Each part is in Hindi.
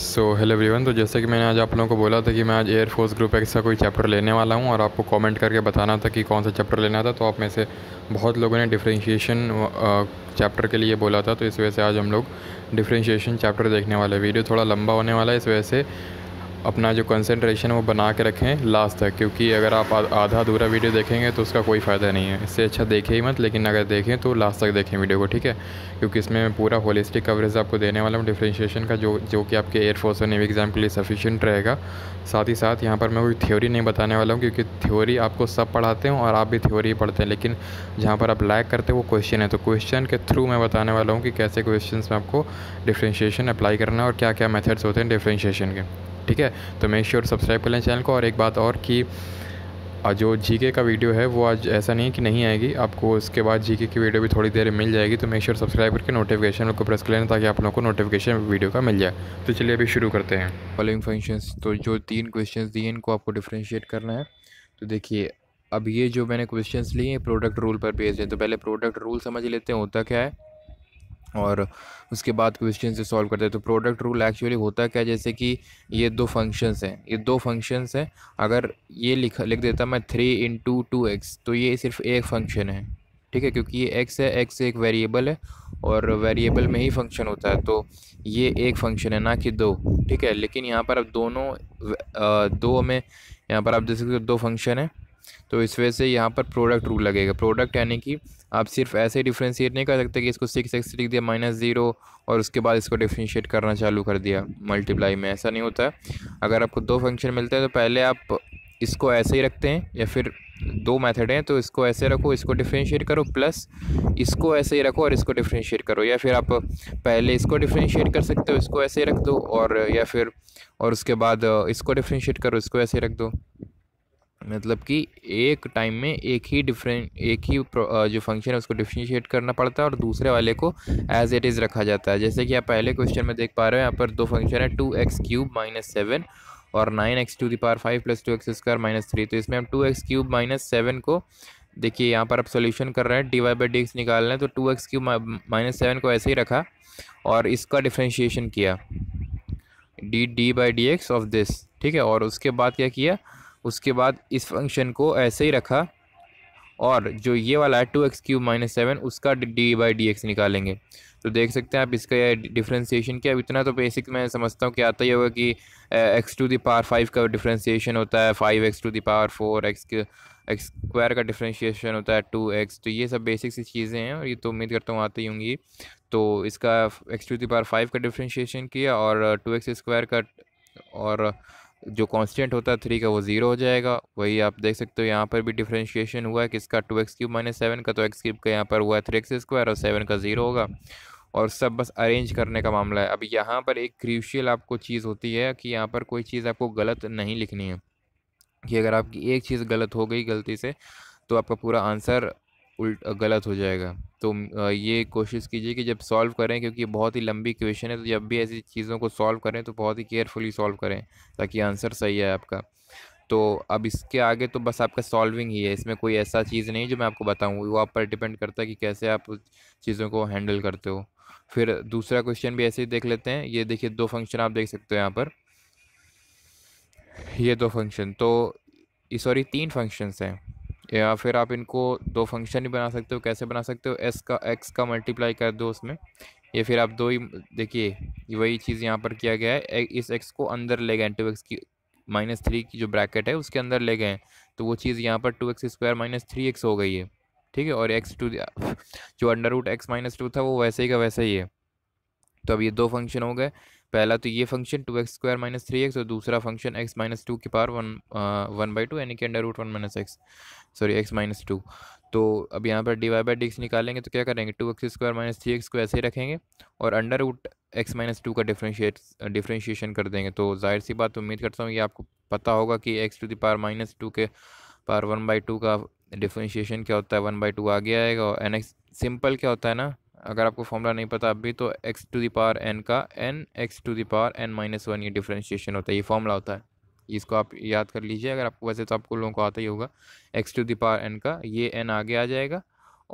सो हेलो एवरीवन तो जैसे कि मैंने आज आप लोगों को बोला था कि मैं आज एयरफोर्स ग्रुप एक्स का कोई चैप्टर लेने वाला हूँ और आपको कमेंट करके बताना था कि कौन सा चैप्टर लेना था तो आप में से बहुत लोगों ने डिफ्रेंशिएशन चैप्टर के लिए बोला था तो इस वजह से आज हम लोग डिफ्रेंशिएशन चैप्टर देखने वाले वीडियो थोड़ा लंबा होने वाला है इस वजह से अपना जो कंसंट्रेशन वो बना के रखें लास्ट तक क्योंकि अगर आप आधा अधूरा वीडियो देखेंगे तो उसका कोई फ़ायदा नहीं है इससे अच्छा देखें ही मत लेकिन अगर देखें तो लास्ट तक देखें वीडियो को ठीक है क्योंकि इसमें मैं पूरा होलिस्टिक कवरेज आपको देने वाला हूँ डिफ्रेंशिएशन का जो जो कि आपके एयरफोर्स और नेवी एग्ज़ाम के लिए सफिशेंट रहेगा साथ ही साथ यहाँ पर मैं कोई थ्योरी नहीं बताने वाला हूँ क्योंकि थ्योरी आपको सब पढ़ाते हैं और आप भी थ्योरी ही पढ़ते हैं लेकिन जहाँ पर आप लैक करते हैं वो क्वेश्चन है तो क्वेश्चन के थ्रू मैं बताने वाला हूँ कि कैसे क्वेश्चन में आपको डिफ्रेंशिएशन अप्लाई करना है और क्या क्या मेथड्स होते हैं डिफ्रेंशिएशन के ठीक है तो मेक श्योर सब्सक्राइब कर लें चैनल को और एक बात और कि जो जीके का वीडियो है वो आज ऐसा नहीं है कि नहीं आएगी आपको उसके बाद जीके की वीडियो भी थोड़ी देर मिल जाएगी तो मेक श्योर सब्सक्राइब करके नोटिफिकेशन को प्रेस कर लेना ताकि आप लोगों को नोटिफिकेशन वीडियो का मिल जाए तो चलिए अभी शुरू करते हैं फॉलोइंग फंक्शंस तो जो तीन क्वेश्चंस दिए इनको आपको डिफ्रेंशिएट करना है तो देखिए अब ये जो मैंने क्वेश्चन लिए हैं प्रोडक्ट रूल पर बेस्ड हैं तो पहले प्रोडक्ट रूल समझ लेते हैं होता क्या है और उसके बाद क्वेश्चन से सॉल्व करते हैं तो प्रोडक्ट रूल एक्चुअली होता क्या जैसे कि ये दो फंक्शंस हैं ये दो फंक्शंस हैं अगर ये लिखा लिख देता मैं थ्री इंटू टू एक्स तो ये सिर्फ एक फंक्शन है ठीक है क्योंकि ये एक्स है एक्स एक वेरिएबल है और वेरिएबल में ही फंक्शन होता है तो ये एक फंक्शन है ना कि दो ठीक है लेकिन यहाँ पर अब दोनों दो में यहाँ पर आप देख सकते हो दो फंक्शन है तो इस वजह से यहाँ पर प्रोडक्ट रूल लगेगा प्रोडक्ट यानी कि आप सिर्फ ऐसे ही डिफ्रेंशिएट नहीं कर सकते कि इसको सिक्स एक्स लिख दिया माइनस ज़ीरो और उसके बाद इसको डिफ्रेंशिएट करना चालू कर दिया मल्टीप्लाई में ऐसा नहीं होता है अगर आपको दो फंक्शन मिलते हैं तो पहले आप इसको ऐसे ही रखते हैं या फिर दो मेथड हैं तो इसको ऐसे रखो इसको डिफ्रेंशिएट करो प्लस इसको ऐसे ही रखो और इसको डिफ्रेंशिएट करो या फिर आप पहले इसको डिफ्रेंशिएट कर सकते हो इसको ऐसे ही रख दो और या फिर और उसके बाद इसको डिफ्रेंशिएट करो इसको ऐसे रख दो मतलब कि एक टाइम में एक ही डिफरेंट एक ही जो फंक्शन है उसको डिफ्रेंशिएट करना पड़ता है और दूसरे वाले को एज इट इज़ रखा जाता है जैसे कि आप पहले क्वेश्चन में देख पा रहे हो यहाँ पर दो फंक्शन है two x cube minus seven और nine x to the power five plus two x square minus three तो इसमें हम two x cube minus seven को देखिए यहाँ पर आप सोल्यूशन कर रहे हैं d y by d x निकाल रहे हैं तो to x cube minus seven को ऐसे ही रखा और इसका डिफ्रेंशिएशन किया d d by d x of this ठीक है और उसके बाद क्या किया उसके बाद इस फंक्शन को ऐसे ही रखा और जो ये वाला है two x cube minus seven उसका डी बाई डी एक्स निकालेंगे तो देख सकते हैं आप इसका यह डिफ्रेंसीशन क्या अब इतना तो बेसिक मैं समझता हूँ कि आता ही होगा कि x to the power five का डिफ्रेंसीशन होता है five x to the power four x x square का डिफ्रेंशिएशन होता है टू एक्स तो ये सब बेसिक सी चीज़ें हैं और ये तो उम्मीद करता हूँ आती होंगी तो इसका x to the power five का डिफ्रेंशिएशन किया और टू एक्स स्क्वायर का और जो कांस्टेंट होता है थ्री का वो ज़ीरो हो जाएगा वही आप देख सकते हो यहाँ पर भी डिफ्रेंशिएशन हुआ है किसका two x cube minus seven का तो एक्स क्यूब का यहाँ पर हुआ है थ्री एक्स स्क्वायर और सेवन का ज़ीरो होगा और सब बस अरेंज करने का मामला है अब यहाँ पर एक क्रूशियल आपको चीज़ होती है कि यहाँ पर कोई चीज़ आपको गलत नहीं लिखनी है कि अगर आपकी एक चीज़ गलत हो गई गलती से तो आपका पूरा आंसर उल्ट गलत हो जाएगा तो ये कोशिश कीजिए कि जब सॉल्व करें क्योंकि बहुत ही लंबी क्वेश्चन है तो जब भी ऐसी चीज़ों को सॉल्व करें तो बहुत ही केयरफुली सॉल्व करें ताकि आंसर सही है आपका तो अब इसके आगे तो बस आपका सॉल्विंग ही है इसमें कोई ऐसा चीज़ नहीं जो मैं आपको बताऊँ वो आप पर डिपेंड करता है कि कैसे आप चीज़ों को हैंडल करते हो फिर दूसरा क्वेश्चन भी ऐसे ही देख लेते हैं ये देखिए दो फंक्शन आप देख सकते हो यहाँ पर ये दो फंक्शन तो सॉरी तीन फंक्शंस हैं या फिर आप इनको दो फंक्शन ही बना सकते हो कैसे बना सकते हो एस का एक्स का मल्टीप्लाई कर दो उसमें या फिर आप दो ही देखिए वही चीज़ यहाँ पर किया गया है इस एक्स को अंदर ले गए टू एक्स की माइनस थ्री की जो ब्रैकेट है उसके अंदर ले गए तो वो चीज़ यहाँ पर two x square minus three x हो गई है ठीक है और एक्स टू जो under root x minus two था वो वैसे ही का वैसे ही है तो अब ये दो फंक्शन हो गए पहला तो ये function two x square minus three x और दूसरा फंक्शन एक्स माइनस टू के पार वन वन बाई टू यानी कि under root one minus x sorry x minus two तो अब यहाँ पर डी वाई बाई डी निकालेंगे तो क्या करेंगे two x square minus three x को ऐसे ही रखेंगे और under root x minus two का डिफ्रेंशिएट डिफ्रेंशिएशन कर देंगे तो जाहिर सी बात उम्मीद करता हूँ कि आपको पता होगा कि एक्स टू दार माइनस टू के पार वन बाई टू का डिफ्रेंशिएशन क्या होता है वन बाई टू आगे आएगा और एन एक्स सिंपल क्या होता है ना अगर आपको फॉर्मूला नहीं पता अभी तो x to the power n का n x to power n minus one ये डिफ्रेंशिएशन होता है ये फॉर्मूला होता है इसको आप याद कर लीजिए अगर आपको वैसे तो आपको लोगों को आता ही होगा x to the power n का ये एन आगे आ जाएगा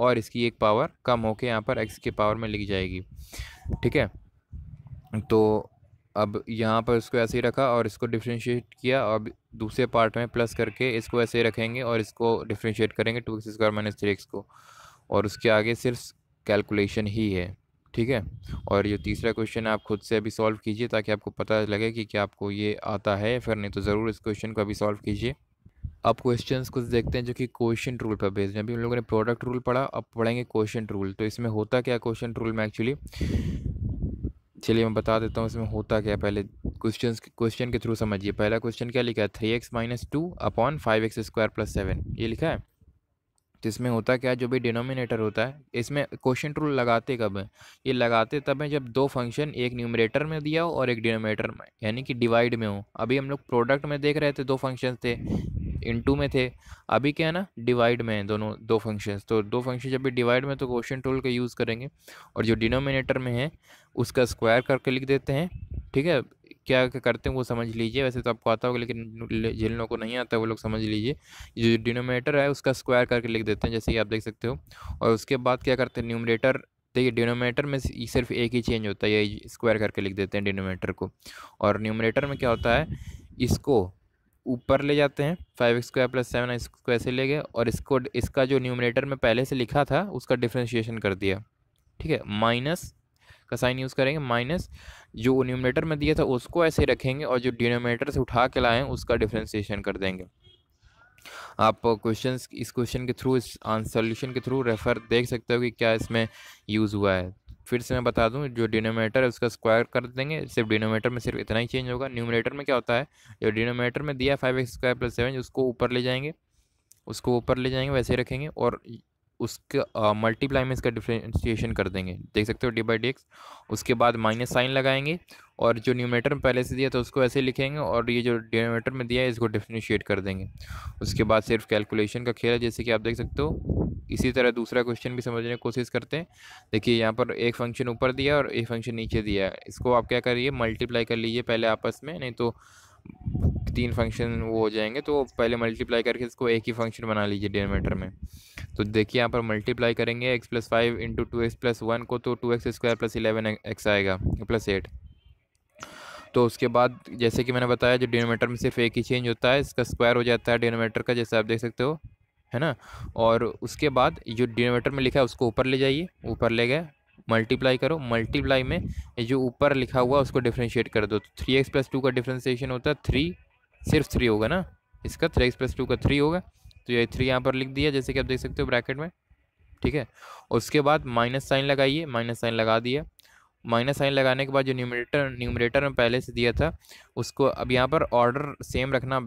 और इसकी एक पावर कम होकर यहाँ पर एक्स के पावर में लिख जाएगी ठीक है तो अब यहाँ पर इसको ऐसे ही रखा और इसको डिफ्रेंशिएट किया और दूसरे पार्ट में प्लस करके इसको ऐसे ही रखेंगे और इसको डिफ्रेंशिएट करेंगे two x square minus three x को और उसके आगे सिर्फ कैलकुलेशन ही है ठीक है और ये तीसरा क्वेश्चन आप खुद से अभी सॉल्व कीजिए ताकि आपको पता लगे कि क्या आपको ये आता है फिर नहीं तो ज़रूर इस क्वेश्चन को अभी सॉल्व कीजिए अब क्वेश्चन कुछ देखते हैं जो कि क्वेश्चन रूल पर बेस्ड है अभी हम लोगों ने प्रोडक्ट रूल पढ़ा अब पढ़ेंगे क्वेश्चन रूल तो इसमें होता क्या क्वेश्चन रूल में एक्चुअली चलिए मैं बता देता हूँ इसमें होता क्या पहले क्वेश्चन क्वेश्चन के थ्रू समझिए पहला क्वेश्चन क्या लिखा है three x minus two upon five x square plus seven ये लिखा है जिसमें होता क्या जो भी डिनोमिनेटर होता है इसमें क्वेश्चन रूल लगाते कब है ये लगाते तब हैं जब दो फंक्शन एक न्यूमरेटर में दिया हो और एक डिनोमिनेटर में यानी कि डिवाइड में हो अभी हम लोग प्रोडक्ट में देख रहे थे दो फंक्शन थे इनटू में थे अभी क्या है ना डिवाइड में है दोनों दो फंक्शंस तो दो फंक्शन जब भी डिवाइड में तो क्वेश्चन टूल का यूज़ करेंगे और जो डिनोमिनेटर में है उसका स्क्वायर करके लिख देते हैं ठीक है क्या करते हैं वो समझ लीजिए वैसे तो आपको आता होगा लेकिन जिन लोगों को नहीं आता वो लोग समझ लीजिए जो डिनोमेटर है उसका स्क्वायर करके लिख देते हैं जैसे कि आप देख सकते हो और उसके बाद क्या करते हैं न्यूमरेटर देखिए डिनोमेटर में सिर्फ एक ही चेंज होता है ये स्क्वायर करके लिख देते हैं डिनोमेटर को और न्यूमरेटर में क्या होता है इसको ऊपर ले जाते हैं five x square plus seven x square ऐसे ले गए और इसको इसका जो न्यूमरेटर में पहले से लिखा था उसका डिफ्रेंशिएशन कर दिया ठीक है माइनस का साइन यूज़ करेंगे माइनस जो न्यूमिनेटर में दिया था उसको ऐसे रखेंगे और जो डिनोमिनेटर से उठा के लाएँ उसका डिफ्रेंसिएशन कर देंगे आप क्वेश्चन इस क्वेश्चन के थ्रू इस सोल्यूशन के थ्रू रेफर देख सकते हो कि क्या इसमें यूज़ हुआ है फिर से मैं बता दूं जो डिनोमेटर है उसका स्क्वायर कर देंगे सिर्फ डिनोमेटर में सिर्फ इतना ही चेंज होगा न्यूमिनेटर में क्या होता है जो डिनोमेटर में दिया है five x square plus seven उसको ऊपर ले जाएंगे उसको ऊपर ले जाएंगे वैसे रखेंगे और उसका मल्टीप्लाई में इसका डिफ्रेंशिएशन कर देंगे देख सकते हो डी बाई डी एक्स उसके बाद माइनस साइन लगाएंगे और जो न्यूमेटर में पहले से दिया था उसको ऐसे लिखेंगे और ये जो डिनोमेटर में दिया है इसको डिफ्रेंशिएट कर देंगे उसके बाद सिर्फ कैलकुलेशन का खेल है जैसे कि आप देख सकते हो इसी तरह दूसरा क्वेश्चन भी समझने की कोशिश करते हैं देखिए यहाँ पर एक फंक्शन ऊपर दिया और एक फंक्शन नीचे दिया इसको आप क्या करिए मल्टीप्लाई कर लीजिए पहले आपस में नहीं तो तीन फंक्शन वो हो जाएंगे तो पहले मल्टीप्लाई करके इसको एक ही फंक्शन बना लीजिए डिनोमीटर में तो देखिए यहाँ पर मल्टीप्लाई करेंगे x plus five into two x plus one को तो to x square plus eleven x आएगा प्लस एट तो उसके बाद जैसे कि मैंने बताया जो डिनोमीटर में सिर्फ एक ही चेंज होता है इसका स्क्वायर हो जाता है डिनोमीटर का जैसे आप देख सकते हो है ना और उसके बाद जो डिनोमीटर में लिखा है उसको ऊपर ले जाइए ऊपर ले गए मल्टीप्लाई करो मल्टीप्लाई में जो ऊपर लिखा हुआ उसको डिफ्रेंशिएट कर दो तो थ्री एक्स प्लस टू का डिफ्रेंशिएशन होता है थ्री सिर्फ थ्री होगा ना इसका थ्री एक्स प्लस टू का थ्री होगा तो ये थ्री यहाँ पर लिख दिया जैसे कि आप देख सकते हो ब्रैकेट में ठीक है उसके बाद माइनस साइन लगाइए माइनस साइन लगा दिया माइनस साइन लगाने के बाद जो न्यूमरेटर न्यूमरेटर में पहले से दिया था उसको अब यहाँ पर ऑर्डर सेम रखना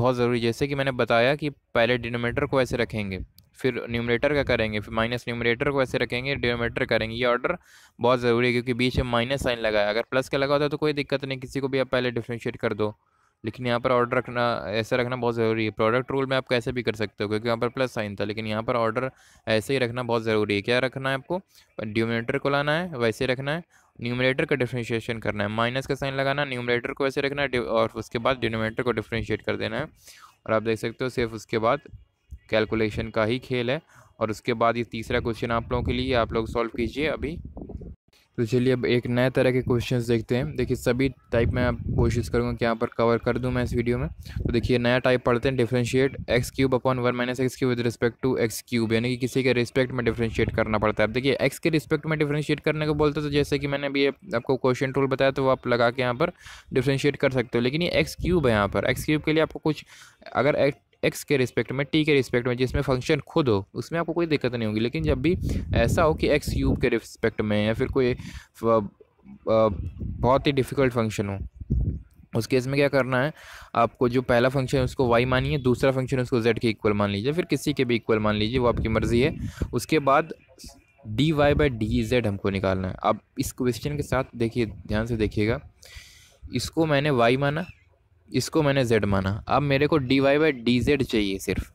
बहुत ज़रूरी जैसे कि मैंने बताया कि पहले डिनोमेटर को ऐसे रखेंगे फिर न्यूमरेटर का करेंगे फिर माइनस न्यूमरेटर को ऐसे रखेंगे डिनोमेटर करेंगे ये ऑर्डर बहुत ज़रूरी है क्योंकि बीच में माइनस साइन लगाया अगर प्लस का लगा होता तो कोई दिक्कत नहीं किसी को भी आप पहले डिफ्रेंशिएट कर दो लेकिन यहाँ पर ऑर्डर रखना ऐसे रखना बहुत ज़रूरी है प्रोडक्ट रूल में आप कैसे भी कर सकते हो क्योंकि यहाँ पर प्लस साइन था लेकिन यहाँ पर ऑर्डर ऐसे ही रखना बहुत ज़रूरी है क्या रखना है आपको ड्यूमिनेटर को लाना है वैसे रखना है न्यूमिनेटर का डिफ्रेंशिएशन करना है माइनस का साइन लगाना न्यूमिनेटर को ऐसे रखना है और उसके बाद डिनोमिनेटर को डिफ्रेंशिएट कर देना है और आप देख सकते हो सिर्फ उसके बाद कैलकुलेशन का ही खेल है और उसके बाद ये तीसरा क्वेश्चन आप लोगों के लिए आप लोग सॉल्व कीजिए अभी तो चलिए अब एक नए तरह के क्वेश्चंस देखते हैं देखिए सभी टाइप में आप कोशिश करूँगा कि यहाँ पर कवर कर दूँ मैं इस वीडियो में तो देखिए नया टाइप पढ़ते हैं differentiate x cube upon one minus x cube with respect to x cube यानी कि किसी के रिस्पेक्ट में डिफ्रेंशिएट करना पड़ता है अब देखिए एक्स के रिस्पेक्ट में डिफ्रेंशिएट करने को बोलते तो जैसे कि मैंने अभी आपको क्वेश्चन टूल बताया तो वो आप लगा के यहाँ पर डिफ्रेंशिएट कर सकते हो लेकिन ये एक्स क्यूब है यहाँ पर एक्स क्यूब के लिए आपको कुछ अगर एक्स के रिस्पेक्ट में टी के रिस्पेक्ट में जिसमें फंक्शन खुद हो उसमें आपको कोई दिक्कत नहीं होगी लेकिन जब भी ऐसा हो कि एक्स यू के रिस्पेक्ट में या फिर कोई बहुत ही डिफ़िकल्ट फंक्शन हो उस केस में क्या करना है आपको जो पहला फंक्शन है उसको वाई मानिए दूसरा फंक्शन उसको जेड के इक्वल मान लीजिए फिर किसी के भी इक्वल मान लीजिए वो आपकी मर्ज़ी है उसके बाद d y by d z हमको निकालना है अब इस क्वेश्चन के साथ देखिए ध्यान से देखिएगा इसको मैंने वाई माना इसको मैंने जेड माना अब मेरे को d y by d z चाहिए सिर्फ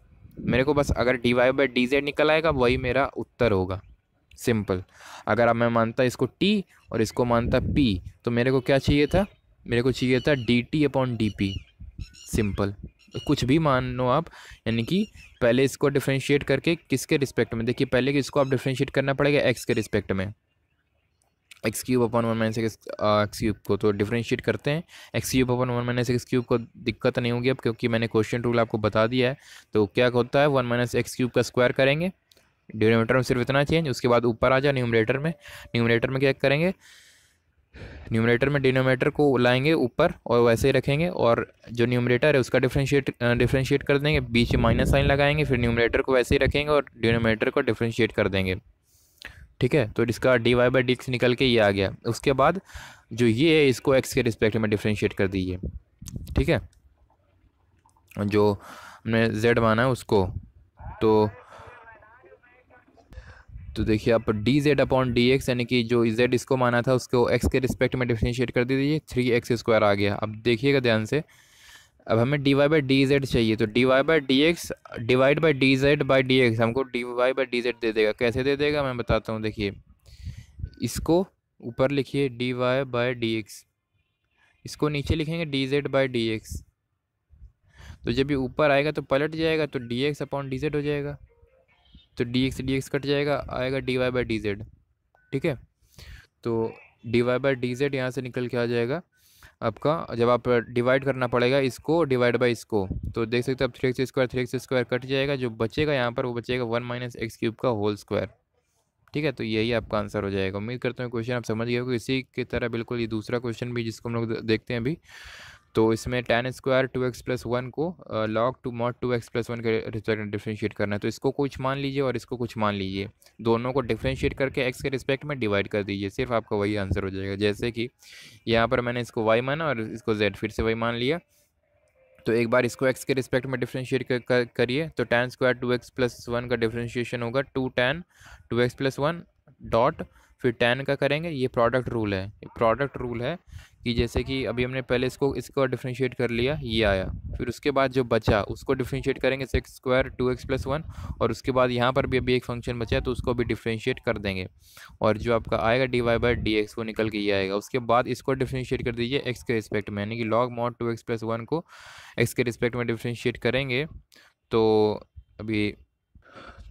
मेरे को बस अगर d y by d z निकल आएगा वही मेरा उत्तर होगा सिंपल अगर अब मैं मानता इसको टी और इसको मानता पी तो मेरे को क्या चाहिए था मेरे को चाहिए था d t upon d p simple कुछ भी मान लो आप यानी कि पहले इसको डिफ्रेंशिएट करके किसके रिस्पेक्ट में देखिए पहले कि इसको आप डिफ्रेंशिएट करना पड़ेगा एक्स के रिस्पेक्ट में x cube upon one minus x x cube को तो डिफ्रेंशिएट करते हैं x cube upon one minus x cube को दिक्कत नहीं होगी अब क्योंकि मैंने क्वेश्चन रूल आपको बता दिया है तो क्या होता है वन माइनस एक्स क्यूब का स्क्वायर करेंगे डिनोमीटर में सिर्फ इतना चेंज उसके बाद ऊपर आ जाए न्यूमरेटर में न्यूमरेटर में क्या करेंगे न्यूमरेटर में डिनोमीटर को लाएंगे ऊपर और वैसे ही रखेंगे और जो न्यूमरेटर है उसका डिफ्रेंशिएट डिफ्रेंशिएट कर देंगे बीच में माइनस साइन लगाएंगे फिर न्यूमरेटर को वैसे ही रखेंगे और डिनोमीटर को डिफ्रेंशिएट कर देंगे ठीक है तो इसका d y by d x निकल के ये आ गया उसके बाद जो ये है इसको एक्स के रिस्पेक्ट में डिफ्रेंशिएट कर दीजिए ठीक है जो हमने जेड माना है उसको तो तो देखिए आप d z upon d x यानी कि जो जेड इसको माना था उसको एक्स के रिस्पेक्ट में डिफ्रेंशिएट कर दीजिए थ्री एक्स स्क्वायर आ गया अब देखिएगा ध्यान से अब हमें d y by d z चाहिए तो d y by d x divide by d z by d x हमको d y by d z दे देगा कैसे दे देगा मैं बताता हूँ देखिए इसको ऊपर लिखिए d y by d x इसको नीचे लिखेंगे d z by d x तो जब ये ऊपर आएगा तो पलट जाएगा तो d x upon d z हो जाएगा तो d x d x cut जाएगा आएगा d y by d z ठीक है तो d y by d z यहाँ से निकल के आ जाएगा आपका जब आप डिवाइड करना पड़ेगा इसको डिवाइड बाई इसको तो देख सकते हो आप three x square three x square cut जाएगा जो बचेगा यहाँ पर वो बचेगा वन माइनस एक्स क्यूब का होल स्क्वायर ठीक है तो यही आपका आंसर हो जाएगा उम्मीद करता हूँ क्वेश्चन आप समझ गए हो इसी की तरह बिल्कुल ये दूसरा क्वेश्चन भी जिसको हम लोग देखते हैं अभी तो इसमें tan square two x plus one को log to mod two x plus one के रिस्पेक्ट में डिफ्रेंशिएट करना है तो इसको कुछ मान लीजिए और इसको कुछ मान लीजिए दोनों को डिफ्रेंशिएट करके एक्स के रिस्पेक्ट में डिवाइड कर दीजिए सिर्फ आपका वही आंसर हो जाएगा जैसे कि यहाँ पर मैंने इसको वाई माना और इसको जेड फिर से वही मान लिया तो एक बार इसको एक्स के रिस्पेक्ट में डिफ्रेंशिएट करिए तो tan square two x plus one का डिफ्रेंशिएशन होगा two tan two x plus one dot फिर टेन का करेंगे ये प्रोडक्ट रूल है प्रोडक्ट रूल है कि जैसे कि अभी हमने पहले इसको इसको डिफ्रेंशिएट कर लिया ये आया फिर उसके बाद जो बचा उसको डिफ्रेंशिएट करेंगे sec square two x plus one और उसके बाद यहाँ पर भी अभी एक फंक्शन बचा है तो उसको भी डिफ्रेंशिएट कर देंगे और जो आपका आएगा d y by d x वो निकल के ये आएगा उसके बाद इसको डिफ्रेंशिएट कर दीजिए एक्स के रिस्पेक्ट में यानी कि log mod two x plus one को एक्स के रिस्पेक्ट में डिफ्रेंशिएट करेंगे तो अभी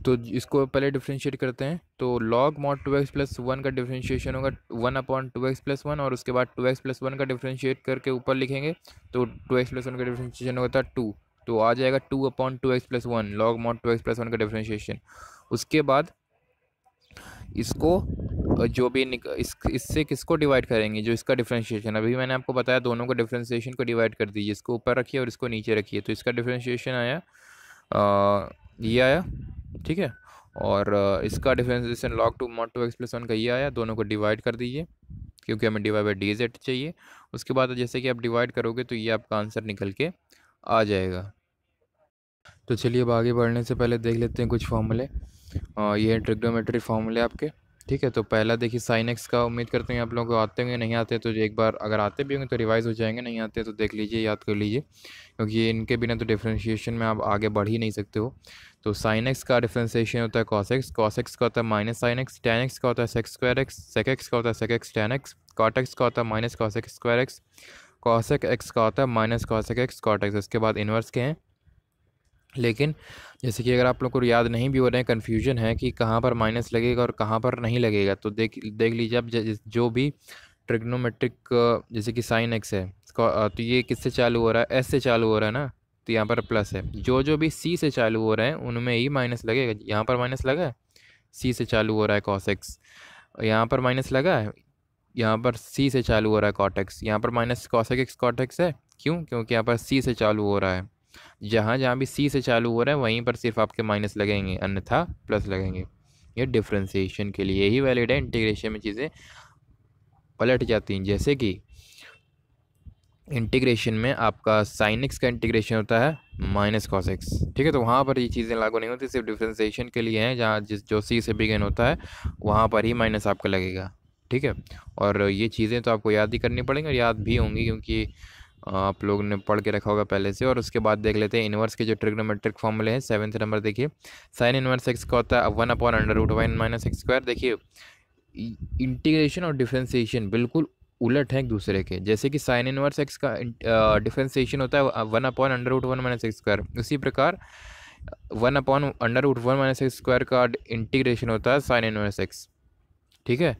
तो इसको पहले डिफ्रेंशिएट करते हैं तो log mod two x plus one का डिफ्रेंशिएशन होगा one upon two x plus one और उसके बाद टू एक्स प्लस वन का डिफ्रेंशिएट करके ऊपर लिखेंगे तो टू एक्स प्लस वन का डिफ्रेंशिएशन होता है टू तो आ जाएगा two upon two x plus one log mod two x plus one का डिफ्रेंशिएशन उसके बाद इसको जो भी इस इससे किसको डिवाइड करेंगे जो इसका डिफ्रेंशिएशन अभी मैंने आपको बताया दोनों को डिफ्रेंशिएशन को डिवाइड कर दीजिए इसको ऊपर रखिए और इसको नीचे रखिए तो इसका डिफ्रेंशिएशन आया आ, ये आया ठीक है और इसका differentiation log to mod two x plus one का ये आया दोनों को डिवाइड कर दीजिए क्योंकि हमें डिवाइड बाई डी जेड चाहिए उसके बाद जैसे कि आप डिवाइड करोगे तो ये आपका आंसर निकल के आ जाएगा तो चलिए अब आगे बढ़ने से पहले देख लेते हैं कुछ फॉर्मूले ये है ट्रिग्नोमेट्री फार्मूले आपके ठीक है तो पहला देखिए साइन एक्स का उम्मीद करते हैं आप लोगों को आते होंगे नहीं आते तो एक बार अगर आते भी होंगे तो रिवाइज़ हो जाएंगे नहीं आते तो देख लीजिए याद कर लीजिए क्योंकि इनके बिना तो डिफ्रेंशिएशन में आप आगे बढ़ ही नहीं सकते हो तो साइन एक्स का डिफ्रेंसिएशन होता है कॉस एक्स कॉस एक्स का होता है minus sine x tan x का होता है sec square x sec x का होता है sec x tan x cot x का होता है minus cos x square x cosec x का होता है minus cosec x cot x इसके बाद इन्वर्स के हैं लेकिन जैसे कि अगर आप लोग को याद नहीं भी हो रहे हैं कन्फ्यूजन है कि कहाँ पर माइनस लगेगा और कहाँ पर नहीं लगेगा तो देख देख लीजिए आप जो भी ट्रिग्नोमेट्रिक जैसे कि साइन एक्स है तो ये किससे चालू हो रहा है एस से चालू हो रहा है ना तो यहाँ पर प्लस है जो जो भी सी से चालू हो रहे हैं उनमें ही माइनस लगेगा यहाँ पर माइनस लगा है सी से चालू हो रहा है कॉस एक्स यहाँ पर माइनस लगा है यहाँ पर सी से चालू हो रहा है कॉटेक्स यहाँ पर माइनस कॉसेक एक्स कॉटेक्स है क्यों क्योंकि यहाँ पर सी से चालू हो रहा है जहाँ जहाँ भी सी से चालू हो रहा है वहीं पर सिर्फ आपके माइनस लगेंगे अन्यथा प्लस लगेंगे ये डिफ्रेंसीशन के लिए ही वैलिड है इंटीग्रेशन में चीज़ें पलट जाती हैं जैसे कि इंटीग्रेशन में आपका साइन एक्स का इंटीग्रेशन होता है माइनस कॉस एक्स ठीक है तो वहाँ पर ये चीज़ें लागू नहीं होती सिर्फ डिफ्रेंसिएशन के लिए हैं जहाँ जिस जो सी से बिगेन होता है वहाँ पर ही माइनस आपका लगेगा ठीक है और ये चीज़ें तो आपको याद ही करनी पड़ेंगी और याद भी होंगी क्योंकि आप लोग ने पढ़ के रखा होगा पहले से और उसके बाद देख लेते हैं इनवर्स के जो ट्रिग्नोमेट्रिक फॉर्मूले हैं सेवन्थ नंबर देखिए साइन इनवर्स एक्स का होता है one upon under root one minus x square देखिए इंटीग्रेशन और डिफ्रेंसीशन बिल्कुल उलट हैं एक दूसरे के जैसे कि साइन इनवर्स एक्स का डिफ्रेंसिएशन होता है one upon under root one minus x square उसी प्रकार one upon under root one minus x square का इंटीग्रेशन होता है साइन इनवर्स एक्स ठीक है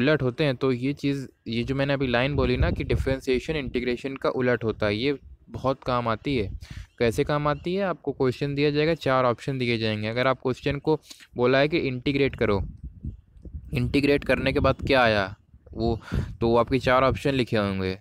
उलट होते हैं तो ये चीज़ ये जो मैंने अभी लाइन बोली ना कि डिफ्रेंसीशन इंटीग्रेशन का उलट होता है ये बहुत काम आती है कैसे काम आती है आपको क्वेश्चन दिया जाएगा चार ऑप्शन दिए जाएंगे अगर आप क्वेश्चन को बोला है कि इंटीग्रेट करो इंटीग्रेट करने के बाद क्या आया वो तो आपके चार ऑप्शन लिखे होंगे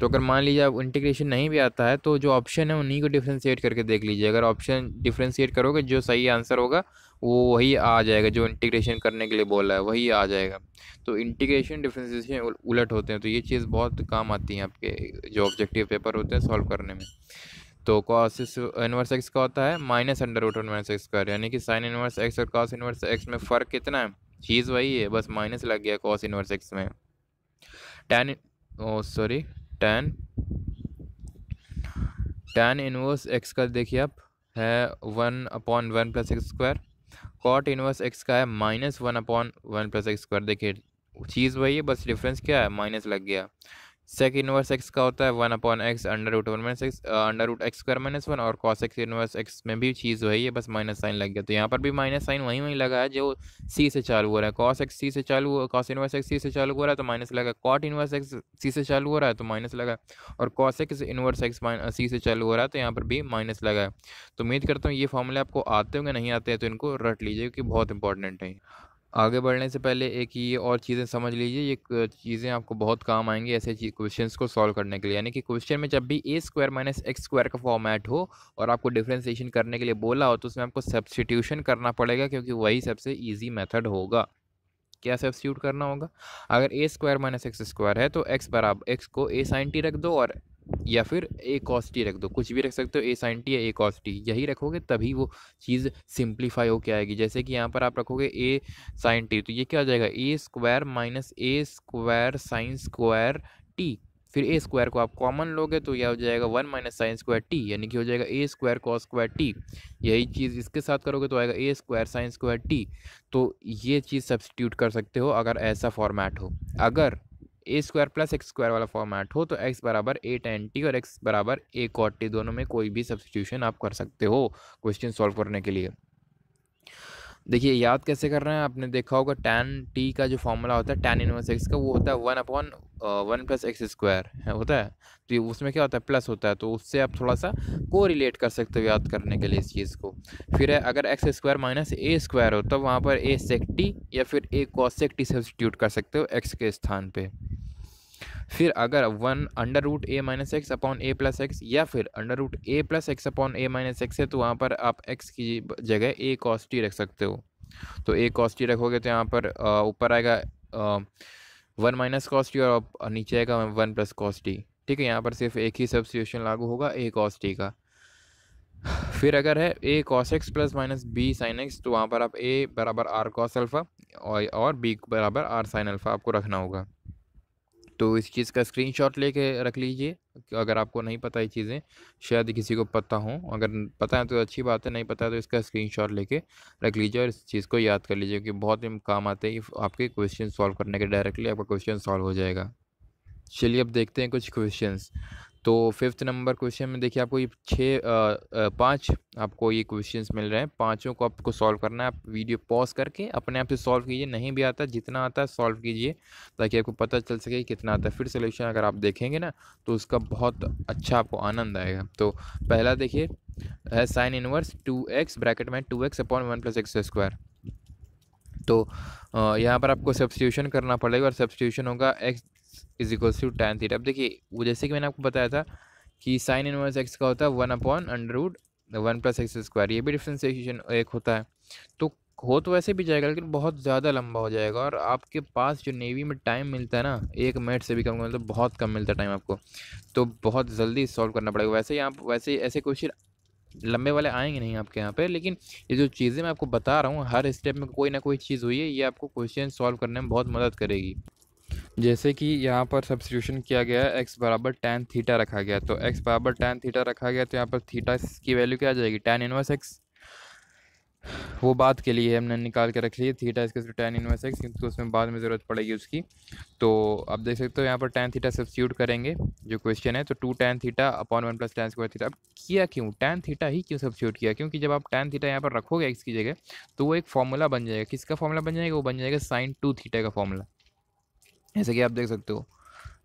तो अगर मान लीजिए आप इंटीग्रेशन नहीं भी आता है तो जो ऑप्शन है उन्हीं को डिफ्रेंशिएट करके देख लीजिए अगर ऑप्शन डिफ्रेंशिएट करोगे जो सही आंसर होगा वो वही आ जाएगा जो इंटीग्रेशन करने के लिए बोला है वही आ जाएगा तो इंटीग्रेशन डिफ्रेंशिएशन उलट होते हैं तो ये चीज़ बहुत काम आती है आपके जो ऑब्जेक्टिव पेपर होते हैं सॉल्व करने में तो कॉस इनवर्स एक्स का होता है minus under root inverse x का यानी कि साइन इनवर्स एक्स और कॉस इनवर्स एक्स में फ़र्क कितना है चीज़ वही है बस माइनस लग गया कॉस इनवर्स एक्स में tan oh sorry tan tan inverse x का देखिए आप है one upon one plus x square cot inverse x का है minus one upon one plus x square देखिए चीज़ वही है बस डिफरेंस क्या है माइनस लग गया सेक इनवर्स एक्स का होता है one upon x under root one minus x under root x square minus one और कॉस एक्स इनवर्स एक्स में भी चीज़ वही है बस माइनस साइन लग गया तो यहाँ पर भी माइनस साइन वहीं वहीं लगा है जो सी से चालू हो रहा है कॉस एक्स सी से चालू कॉस इनवर्स एक्स सी से चालू हो रहा है तो माइनस लगा कॉट इनवर्स एक्स सी से चालू हो रहा है तो माइनस लगा और कॉस एक्स इनवर्स एक्स सी से चालू हो रहा है तो यहाँ पर भी माइनस लगा है तो उम्मीद करता हूँ ये फॉर्मूले आपको आते होंगे नहीं आते हैं तो इनको रट लीजिए क्योंकि बहुत इंपॉर्टेंट है आगे बढ़ने से पहले एक ये और चीज़ें समझ लीजिए ये चीज़ें आपको बहुत काम आएंगी ऐसे क्वेश्चन को सॉल्व करने के लिए यानी कि क्वेश्चन में जब भी a square minus x square का फॉर्मेट हो और आपको डिफ्रेंसिएशन करने के लिए बोला हो तो उसमें आपको सब्सटीट्यूशन करना पड़ेगा क्योंकि वही सबसे ईजी मैथड होगा क्या सब्सिट्यूट करना होगा अगर a square minus x square है तो एक्स बराबर एक्स को ए साइन टी रख दो और या फिर ए कॉस टी रख दो कुछ भी रख सकते हो ए साइन टी या ए कॉस टी यही रखोगे तभी वो चीज़ सिंप्लीफाई होके आएगी जैसे कि यहाँ पर आप रखोगे ए साइन टी तो ये क्या हो जाएगा a square minus a square sine square t फिर ए स्क्वायर को आप कॉमन लोगे तो यह हो जाएगा one minus sine square t यानी कि हो जाएगा a square cos square t यही चीज़ इसके साथ करोगे तो आएगा a square sine square t तो ये चीज़ सब्सटीट्यूट कर सकते हो अगर ऐसा फॉर्मेट हो अगर a square plus x square वाला फॉर्मेट हो तो एक्स बराबर ए टेन टी और एक्स बराबर ए कॉट टी दोनों में कोई भी सब्सटीट्यूशन आप कर सकते हो क्वेश्चन सॉल्व करने के लिए देखिए याद कैसे कर रहे हैं आपने देखा होगा टेन टी का जो फॉर्मूला होता है टेन इनवर्स एक्स का वो होता है one upon one plus x square है होता है तो उसमें क्या होता है प्लस होता है तो उससे आप थोड़ा सा को रिलेट कर सकते हो याद करने के लिए इस चीज़ को फिर है अगर x square minus a square हो तो वहाँ पर ए सेक टी या फिर ए कॉसेक टी सब्सटीट्यूट कर सकते हो एक्स के स्थान पर फिर अगर one under root a minus x upon a plus x या फिर under root a plus x upon a minus x है तो वहाँ पर आप एक्स की जगह ए कॉस्टी रख सकते हो तो ए कॉस्टी रखोगे तो यहाँ पर ऊपर आएगा वन माइनस कॉस्टी और नीचे आएगा वन प्लस कॉस्टी ठीक है यहाँ पर सिर्फ एक ही सब्सिट्यूशन लागू होगा ए कॉस्टी का फिर अगर है a cos x plus minus b sine x तो वहाँ पर आप ए बराबर आर कॉस अल्फ़ा और बी बराबर आर साइन अल्फ़ा आपको रखना होगा तो इस चीज़ का स्क्रीनशॉट लेके रख लीजिए अगर आपको नहीं पता ये चीज़ें शायद किसी को पता हो अगर पता है तो अच्छी बात है नहीं पता है तो इसका स्क्रीनशॉट लेके रख लीजिए और इस चीज़ को याद कर लीजिए क्योंकि बहुत ही काम आते हैं आपके क्वेश्चन सॉल्व करने के डायरेक्टली आपका क्वेश्चन सॉल्व हो जाएगा चलिए अब देखते हैं कुछ क्वेश्चंस तो फिफ्थ नंबर क्वेश्चन में देखिए आपको ये छः पाँच आपको ये क्वेश्चंस मिल रहे हैं पांचों को आपको सॉल्व करना है आप वीडियो पॉज करके अपने आप से सॉल्व कीजिए नहीं भी आता जितना आता है सॉल्व कीजिए ताकि आपको पता चल सके कितना आता है फिर सोल्यूशन अगर आप देखेंगे ना तो उसका बहुत अच्छा आपको आनंद आएगा तो पहला देखिए है sine inverse two x bracket में two x upon one plus x square तो यहाँ पर आपको सब्सिट्यूशन करना पड़ेगा और सब्सिट्यूशन होगा x is equals to tan theta अब देखिए वो जैसे कि मैंने आपको बताया था कि साइन इनवर्स एक्स का होता है one upon under root one plus x square ये भी डिफ्रेंसिएशन एक होता है तो हो तो वैसे भी जाएगा लेकिन बहुत ज़्यादा लंबा हो जाएगा और आपके पास जो नेवी में टाइम मिलता है ना एक मिनट से भी कम मतलब तो बहुत कम मिलता है टाइम आपको तो बहुत जल्दी सॉल्व करना पड़ेगा वैसे यहाँ वैसे ऐसे क्वेश्चन लंबे वाले आएंगे नहीं आपके यहाँ पे लेकिन ये जो चीज़ें मैं आपको बता रहा हूँ हर स्टेप में कोई ना कोई चीज़ हुई है ये आपको क्वेश्चन सॉल्व करने में बहुत मदद करेगी जैसे कि यहाँ पर सब्सिट्यूशन किया गया है एक्स बराबर टेन थीटा रखा गया तो एक्स बराबर टेन थीटा रखा गया तो यहाँ पर थीटा की वैल्यू क्या आ जाएगी टेन इनवर्स एक्स वो बात के लिए हमने निकाल के रख लिया थीटा इसके सिर्फ टेन इनवर्स एक्स क्योंकि उसमें बाद में ज़रूरत पड़ेगी उसकी तो आप देख सकते हो यहाँ पर टेन थीटा सब्सिट्यूट करेंगे जो क्वेश्चन है तो two tan theta upon one plus tan square theta अब किया क्यों टेन थीटा ही क्यों सब्सिट्यूट किया क्योंकि जब आप टेन थीटा यहाँ पर रखोगे एक्स की जगह तो वो एक फॉर्मूला बन जाएगा किसका फॉर्मूला बन जाएगा वो बन जाएगा साइन टू थीटा का फॉर्मूला जैसे कि आप देख सकते हो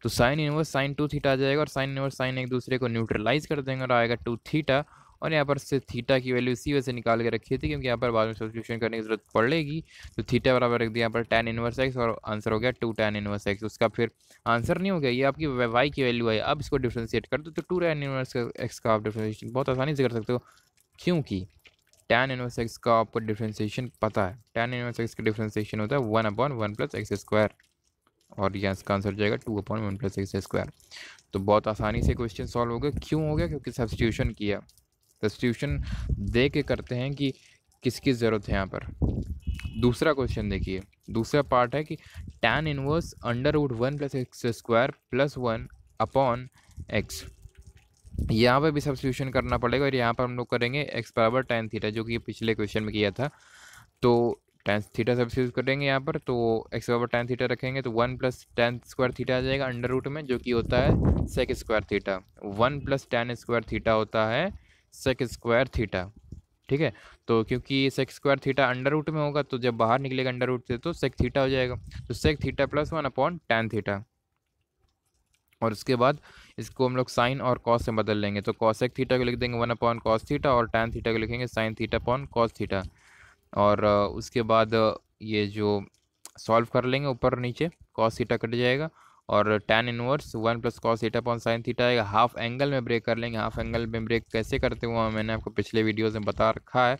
तो sine inverse sine two theta आ जाएगा और साइन इनवर्स साइन एक दूसरे को न्यूट्रलाइज कर देंगे और आएगा टू थीटा और यहाँ पर से थीटा की वैल्यू इसी वजह से निकाल के रखी थी क्योंकि यहाँ पर बाद में सब्सक्रिप्शन करने की जरूरत पड़ेगी तो थीटा बराबर रख दिया यहाँ पर टेन इनवर्स एक्स और आंसर हो गया टू टेन इनवर्स एक्स उसका फिर आंसर नहीं हो गया ये आपकी वाई की वैल्यू है अब इसको डिफ्रेंशिएट कर दो तो टू टेन इनवर्स एक्स का आप डिफ्रेंशिएशन बहुत आसानी से कर सकते हो क्योंकि टेन इनवर्स एक्स का आपको डिफ्रेंशिएशन पता है टेन इनवर्स एक्स का डिफ्रेंशिएशन होता है one upon one plus x square और ये इसका आंसर हो जाएगा two upon one plus x square तो बहुत आसानी से क्वेश्चन सॉल्व हो गया क्यों हो गया क्योंकि सब्सटीट्यूशन किया सब्सटीट्यूशन दे के करते हैं कि किसकी ज़रूरत है यहाँ पर दूसरा क्वेश्चन देखिए दूसरा पार्ट है कि tan inverse under wood one plus x square plus one upon x यहाँ पर भी सब्सटीट्यूशन करना पड़ेगा और यहाँ पर हम लोग करेंगे एक्स बराबर टेन थीटा जो कि पिछले क्वेश्चन में किया था तो टेन थीटा सब्सिट्यूट करेंगे यहाँ पर तो एक्स बराबर टेन थीटा रखेंगे तो one plus tan square theta आ जाएगा अंडर रूट में जो कि होता है sec square theta one plus tan square theta होता है सेक स्क्वायर थीटा ठीक है तो क्योंकि sec square theta under root में होगा तो जब बाहर निकलेगा अंडर रूट से तो सेक थीटा हो जाएगा तो sec theta plus one upon tan theta और उसके बाद इसको हम लोग साइन और कॉस से बदल लेंगे तो कॉसेक थीटा को लिख देंगे वन अपॉन कॉस थीटा और टेन थीटा को लिखेंगे sine theta upon cos theta और उसके बाद ये जो सॉल्व कर लेंगे ऊपर नीचे कॉस थीटा कट जाएगा और tan inverse one plus cos theta upon sine theta आएगा हाफ एंगल में ब्रेक कर लेंगे हाफ एंगल में ब्रेक कैसे करते हुए मैंने आपको पिछले वीडियोज़ में बता रखा है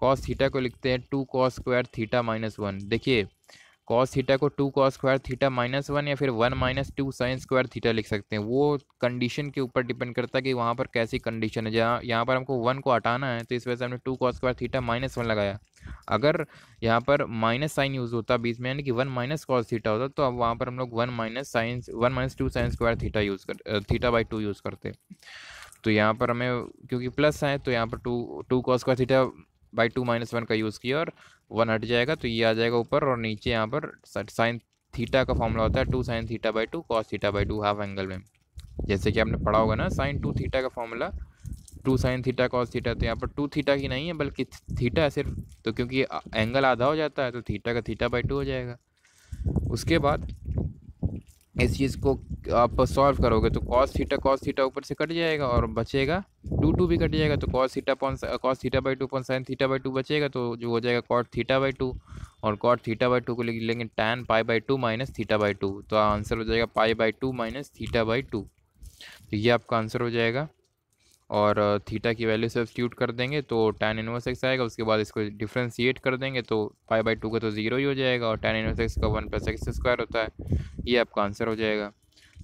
कॉस थीटा को लिखते हैं two cos square theta minus one देखिए कॉस थीटा को two cos square theta minus one या फिर one minus two sine square theta लिख सकते हैं वो कंडीशन के ऊपर डिपेंड करता है कि वहाँ पर कैसी कंडीशन है जहाँ यहाँ पर हमको वन को हटाना है तो इस वजह से हमने two cos square theta minus one लगाया अगर यहाँ पर माइनस साइन यूज़ होता बीच में यानी कि वन माइनस कॉस थीटा होता तो अब वहाँ पर हम लोग one minus sine one minus two sine square theta use कर थीटा बाई टू यूज़ करते तो यहाँ पर हमें क्योंकि प्लस है तो यहाँ पर two two cos square theta by two minus one का यूज़ किया और वन हट जाएगा तो ये आ जाएगा ऊपर और नीचे यहाँ पर साइन थीटा का फॉर्मूला होता है two sine theta by two cos theta by two half angle में जैसे कि आपने पढ़ा होगा ना साइन टू थीटा का formula two sine theta cos theta तो यहाँ पर टू थीटा की नहीं है बल्कि थीटा है सिर्फ तो क्योंकि एंगल आधा हो जाता है तो थीटा का थीटा बाई टू हो जाएगा उसके बाद इस चीज़ को आप सॉल्व करोगे तो कॉस थीटा कॉस थीटा ऊपर से कट जाएगा और बचेगा टू टू भी कट जाएगा तो cos theta upon cos theta by two upon sine theta by two बचेगा तो जो हो जाएगा कॉट थीटा बाई टू और कॉट थीटा बाई टू को लिख लेंगे tan pi by two minus theta by two तो आंसर हो जाएगा pi by two minus theta by two तो ये आपका आंसर हो जाएगा और थीटा की वैल्यू सब्सिट्यूट कर देंगे तो टेन इनवर्स एक्स आएगा उसके बाद इसको डिफ्रेंशिएट कर देंगे तो फाइव बाई टू का तो ज़ीरो ही हो जाएगा और टेन इनवर्स एक्स का वन प्लस एक्स स्क्वायर होता है ये आपका आंसर हो जाएगा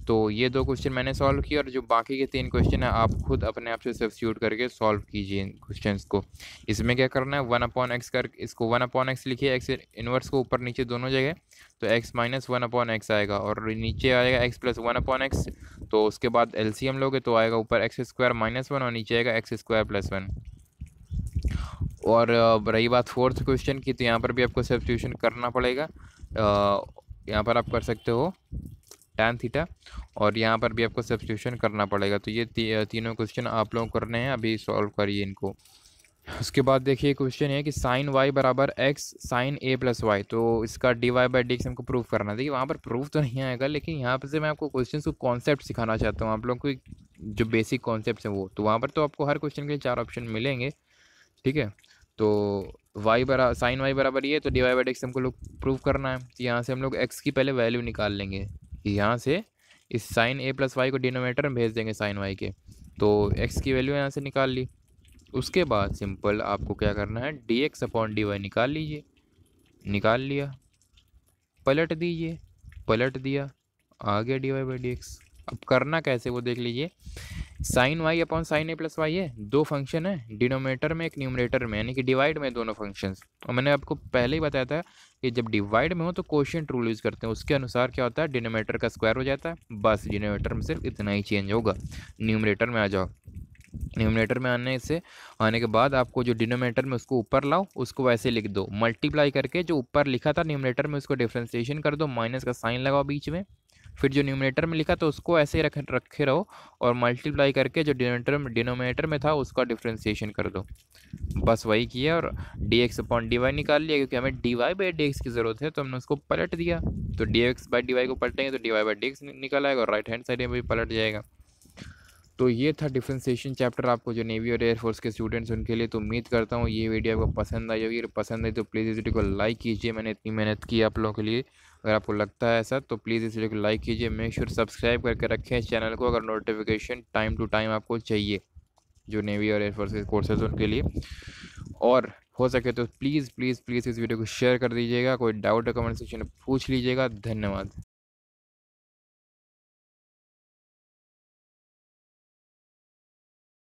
तो ये दो क्वेश्चन मैंने सॉल्व किए और जो बाकी के तीन क्वेश्चन है आप खुद अपने आप से सब्सिट्यूट करके सॉल्व कीजिए इन क्वेश्चन को इसमें क्या करना है वन अपॉन एक्स कर इसको वन अपॉन एक्स लिखिए एक्स इनवर्स को ऊपर नीचे दोनों जगह तो x minus one upon x आएगा और नीचे आएगा x plus one upon x तो उसके बाद एल सी एम लोगे तो आएगा ऊपर एक्स स्क्वायर माइनस वन और नीचे आएगा एक्स स्क्वायर प्लस वन और रही बात फोर्थ क्वेश्चन की तो यहाँ पर भी आपको सब्सटीट्यूशन करना पड़ेगा यहाँ पर आप कर सकते हो टैन थीटा और यहाँ पर भी आपको सब्सिट्यूशन करना पड़ेगा तो ये ती, तीनों क्वेश्चन आप लोग को करने हैं अभी सॉल्व करिए इनको उसके बाद देखिए क्वेश्चन है कि साइन वाई बराबर x sine a plus y तो इसका d y by d x हमको प्रूफ करना है देखिए वहाँ पर प्रूफ तो नहीं आएगा लेकिन यहाँ पर से मैं आपको क्वेश्चन को कॉन्सेप्ट सिखाना चाहता हूँ आप लोगों को जो बेसिक कॉन्सेप्ट हैं वो तो वहाँ पर तो आपको हर क्वेश्चन के लिए चार ऑप्शन मिलेंगे ठीक है तो वाई बरा साइन वाई बराबर ये तो d y by d x हमको लोग प्रूव करना है तो यहाँ से हम लोग एक्स की पहले वैल्यू निकाल लेंगे यहाँ से इस साइन ए प्लस वाई को डिनोमेटर में भेज देंगे साइन वाई के तो एक्स की वैल्यू यहाँ से निकाल ली उसके बाद सिंपल आपको क्या करना है d x upon d y निकाल लीजिए निकाल लिया पलट दीजिए पलट दिया आ गया d y by d x अब करना कैसे वो देख लीजिए sine y upon sine a plus y है दो फंक्शन है डिनोमेटर में एक न्यूमरेटर में यानी कि डिवाइड में दोनों फंक्शंस और मैंने आपको पहले ही बताया था कि जब डिवाइड में हो तो क्वेश्चन रूल यूज़ करते हैं उसके अनुसार क्या होता है डिनोमेटर का स्क्वायर हो जाता है बस डिनोमेटर में सिर्फ इतना ही चेंज होगा न्यूमरेटर में आ जाओ न्यूमरेटर में आने से आने के बाद आपको जो डिनोमेटर में उसको ऊपर लाओ उसको वैसे लिख दो मल्टीप्लाई करके जो ऊपर लिखा था न्यूमरेटर में उसको डिफ्रेंसिएशन कर दो माइनस का साइन लगाओ बीच में फिर जो न्यूमिनेटर में लिखा तो उसको ऐसे ही रख रखे रहो और मल्टीप्लाई करके जो डिनोमीटर डिनोमिनेटर में था उसका डिफ्रेंसीशन कर दो बस वही किया और d x upon d y निकाल लिया क्योंकि हमें d y by d x की ज़रूरत है तो हमने उसको पलट दिया तो d x by d y को पलटेंगे तो d y by d x निकल आएगा और राइट हैंड साइड में भी पलट जाएगा तो ये था डिफ्रेंसीशन चैप्टर आपको जो नेवी और एयरफोर्स के स्टूडेंट्स उनके लिए तो उम्मीद करता हूँ ये वीडियो आपको पसंद आई होगी अगर पसंद आई तो प्लीज़ इस वीडियो को लाइक कीजिए मैंने इतनी मेहनत की आप लोगों के लिए अगर आपको लगता है ऐसा तो प्लीज़ इस वीडियो को लाइक कीजिए मेक श्योर सब्सक्राइब करके रखें इस चैनल को अगर नोटिफिकेशन टाइम टू टाइम आपको चाहिए जो नेवी और एयरफोर्स के कोर्सेज उनके लिए और हो सके तो प्लीज़ प्लीज़ प्लीज़ इस वीडियो को शेयर कर दीजिएगा कोई डाउट है कमेंट सेक्शन में पूछ लीजिएगा धन्यवाद